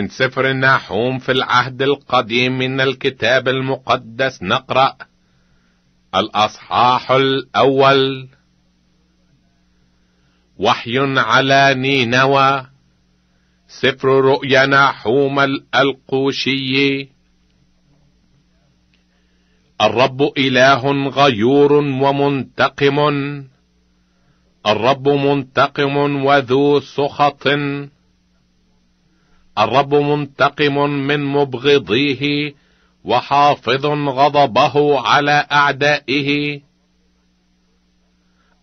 من سفر النحوم في العهد القديم من الكتاب المقدس نقرأ الأصحاح الأول وحي على نينوى سفر رؤيا نحوم القوشي الرب إله غيور ومنتقم الرب منتقم وذو سخط الرب منتقم من مبغضيه وحافظ غضبه على اعدائه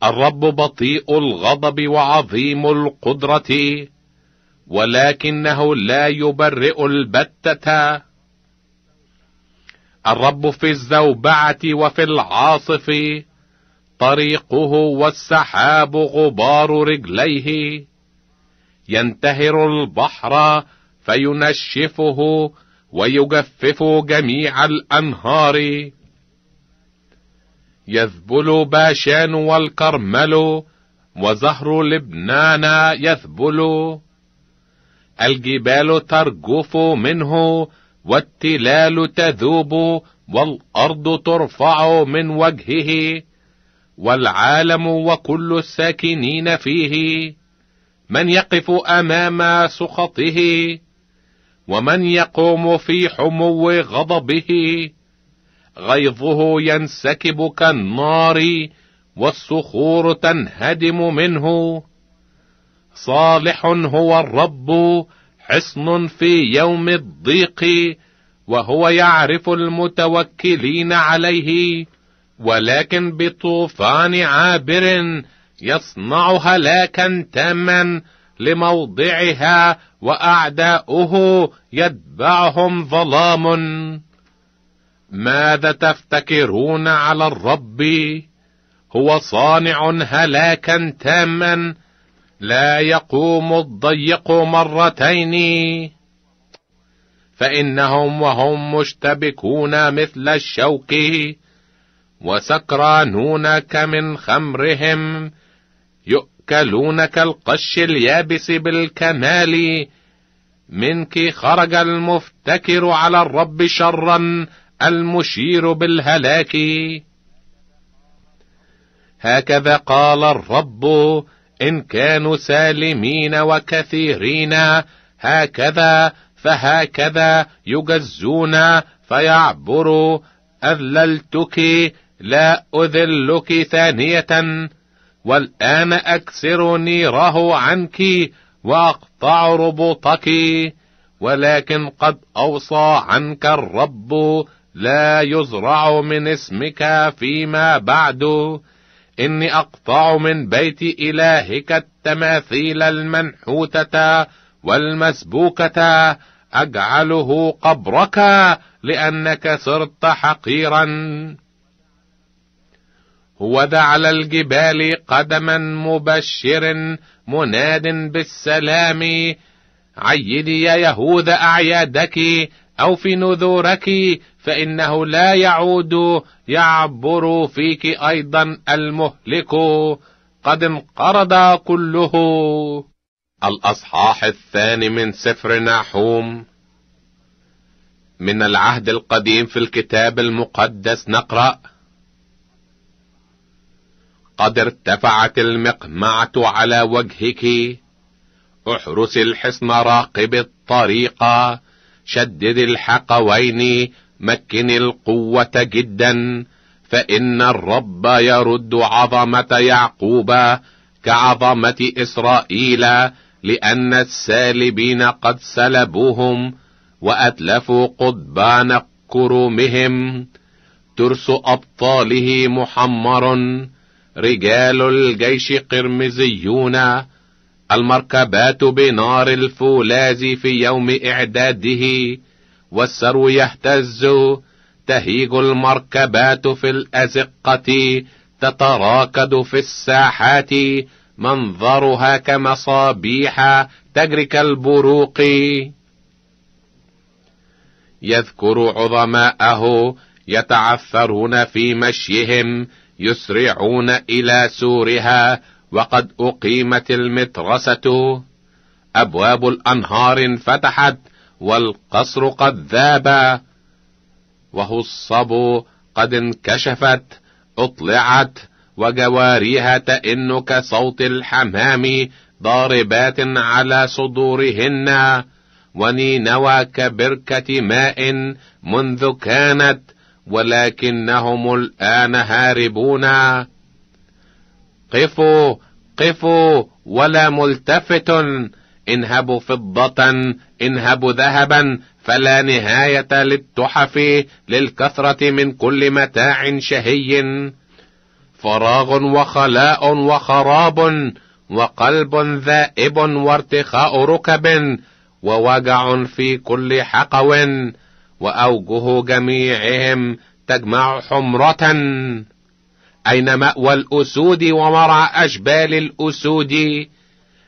الرب بطيء الغضب وعظيم القدره ولكنه لا يبرئ البته الرب في الزوبعه وفي العاصف طريقه والسحاب غبار رجليه ينتهر البحر فينشفه ويجفف جميع الأنهار يذبل باشان والكرمل وزهر لبنان يذبل الجبال ترجف منه والتلال تذوب والأرض ترفع من وجهه والعالم وكل الساكنين فيه من يقف أمام سخطه ومن يقوم في حمو غضبه غيظه ينسكب كالنار والصخور تنهدم منه صالح هو الرب حصن في يوم الضيق وهو يعرف المتوكلين عليه ولكن بطوفان عابر يصنع هلاكا تاما لموضعها واعداؤه يتبعهم ظلام ماذا تفتكرون على الرب هو صانع هلاكا تاما لا يقوم الضيق مرتين فانهم وهم مشتبكون مثل الشوك وسكرانون كمن خمرهم يتوكلون كالقش اليابس بالكمال منك خرج المفتكر على الرب شرا المشير بالهلاك هكذا قال الرب ان كانوا سالمين وكثيرين هكذا فهكذا يجزون فيعبروا اذللتك لا اذلك ثانيه والآن أكسر نيره عنك وأقطع ربطك ولكن قد أوصى عنك الرب لا يزرع من اسمك فيما بعد إني أقطع من بيت إلهك التماثيل المنحوتة والمسبوكة أجعله قبرك لأنك صرت حقيرا وذا على الجبال قدما مبشر مناد بالسلام عيدي يا يهوذا أعيادك أو في نذورك فإنه لا يعود يعبر فيك أيضا المهلك قد انقرض كله الأصحاح الثاني من سفر نحوم من العهد القديم في الكتاب المقدس نقرأ قد ارتفعت المقمعة على وجهك احرس الحصن راقب الطريقة شدد الحقوين مكن القوة جدا فإن الرب يرد عظمة يعقوب كعظمة إسرائيل لأن السالبين قد سلبوهم وأتلفوا قضبان كرومهم ترس أبطاله محمر رجال الجيش قرمزيون المركبات بنار الفولاذ في يوم إعداده والسرو يهتز تهيج المركبات في الأزقة تتراكض في الساحات منظرها كمصابيح تجري كالبروق يذكر عظماءه يتعثرون في مشيهم يسرعون إلى سورها وقد أقيمت المترسة أبواب الأنهار انفتحت والقصر قد ذاب وهو الصب قد انكشفت أطلعت وجواريها تئن كصوت الحمام ضاربات على صدورهن ونينوى كبركة ماء منذ كانت ولكنهم الآن هاربون قفوا قفوا ولا ملتفت انهبوا فضة انهبوا ذهبا فلا نهاية للتحف للكثرة من كل متاع شهي فراغ وخلاء وخراب وقلب ذائب وارتخاء ركب ووجع في كل حقو وأوجه جميعهم تجمع حمرة أين مأوى الأسود ومرعى أشبال الأسود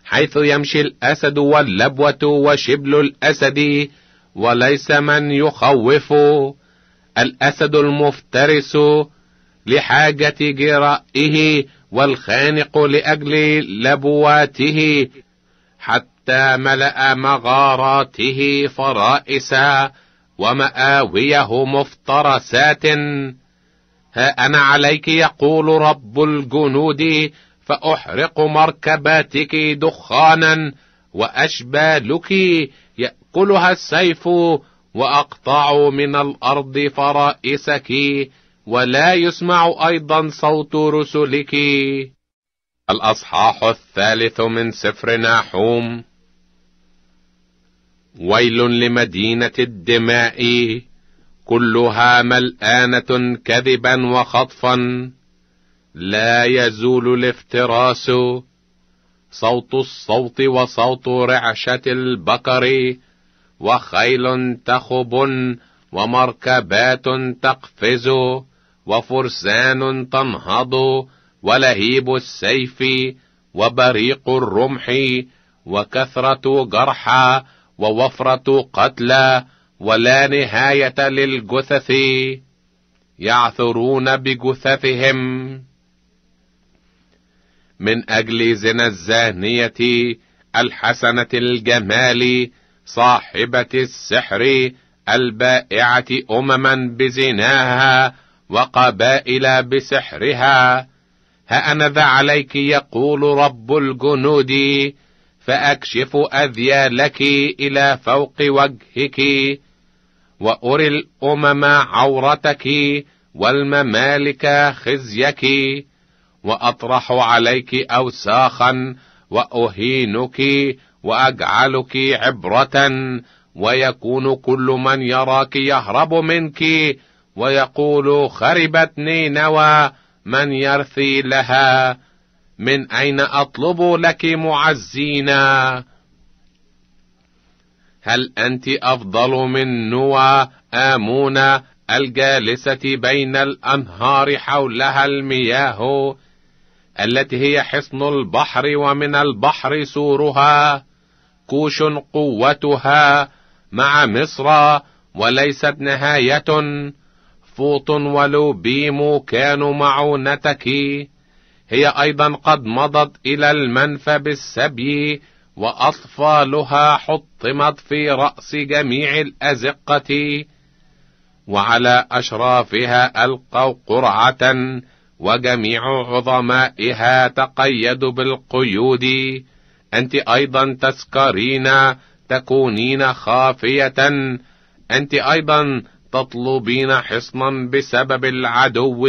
حيث يمشي الأسد واللبوة وشبل الأسد وليس من يخوف الأسد المفترس لحاجة جرائه والخانق لأجل لبواته حتى ملأ مغاراته فرائسا وماويه مفترسات ها انا عليك يقول رب الجنود فاحرق مركباتك دخانا واشبالك ياكلها السيف واقطع من الارض فرائسك ولا يسمع ايضا صوت رسلك الاصحاح الثالث من سفر ناحوم ويل لمدينة الدماء كلها ملآنة كذبا وخطفا لا يزول الافتراس صوت الصوت وصوت رعشة البقر وخيل تخب ومركبات تقفز وفرسان تنهض ولهيب السيف وبريق الرمح وكثرة جرحى ووفرة قتلى ولا نهاية للجثث يعثرون بجثثهم من أجل زنا الزانية الحسنة الجمال صاحبة السحر البائعة أمما بزناها وقبائل بسحرها هأنذا عليك يقول رب الجنود فأكشف أذيالك إلى فوق وجهك وأري الأمم عورتك والممالك خزيك وأطرح عليك أوساخا وأهينك وأجعلك عبرة ويكون كل من يراك يهرب منك ويقول خربت نينوى من يرثي لها من أين أطلب لك معزينا هل أنت أفضل من نوى امون الجالسة بين الأنهار حولها المياه التي هي حصن البحر ومن البحر سورها كوش قوتها مع مصر وليست نهاية فوط ولوبيم كانوا معونتك هي أيضا قد مضت إلى المنفى بالسبي وأطفالها حطمت في رأس جميع الأزقة وعلى أشرافها ألقوا قرعة وجميع عظمائها تقيدوا بالقيود أنت أيضا تسكرين تكونين خافية أنت أيضا تطلبين حصنا بسبب العدو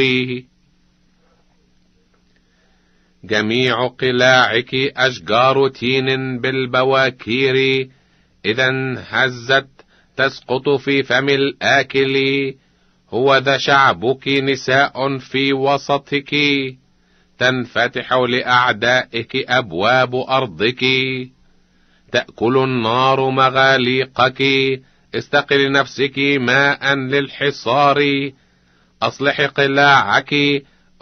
جميع قلاعك أشجار تين بالبواكير إذا هزت تسقط في فم الآكل هو ذا شعبك نساء في وسطك تنفتح لأعدائك أبواب أرضك تأكل النار مغاليقك استقل لنفسك ماء للحصار أصلح قلاعك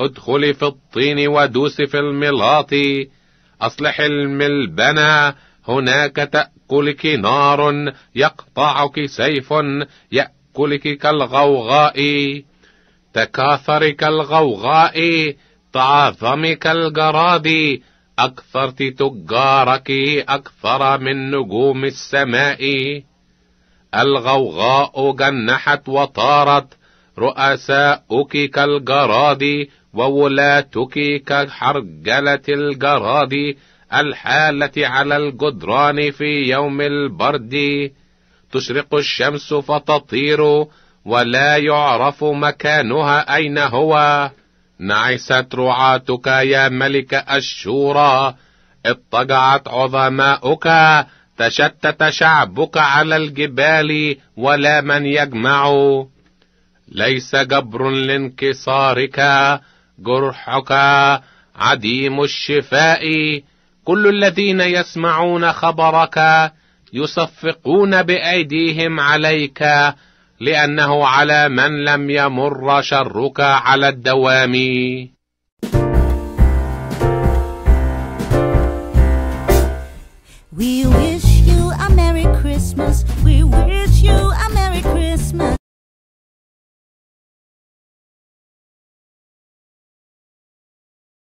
ادخلي في الطين ودوسي في الملاط أصلح الملبنى هناك تأكلك نار يقطعك سيف يأكلك كالغوغاء تكاثر كالغوغاء تعظم كالجراد أكثرت تجارك أكثر من نجوم السماء الغوغاء جنحت وطارت رؤساؤك كالجراد وولاتك كحرجلة الجراد الحالة على الجدران في يوم البرد تشرق الشمس فتطير ولا يعرف مكانها أين هو نعست رعاتك يا ملك الشورى اضطجعت عظماؤك تشتت شعبك على الجبال ولا من يجمع ليس جبر لانكسارك جرحك عديم الشفاء كل الذين يسمعون خبرك يصفقون بايديهم عليك لانه على من لم يمر شرك على الدوام We wish you a Merry Christmas. We wish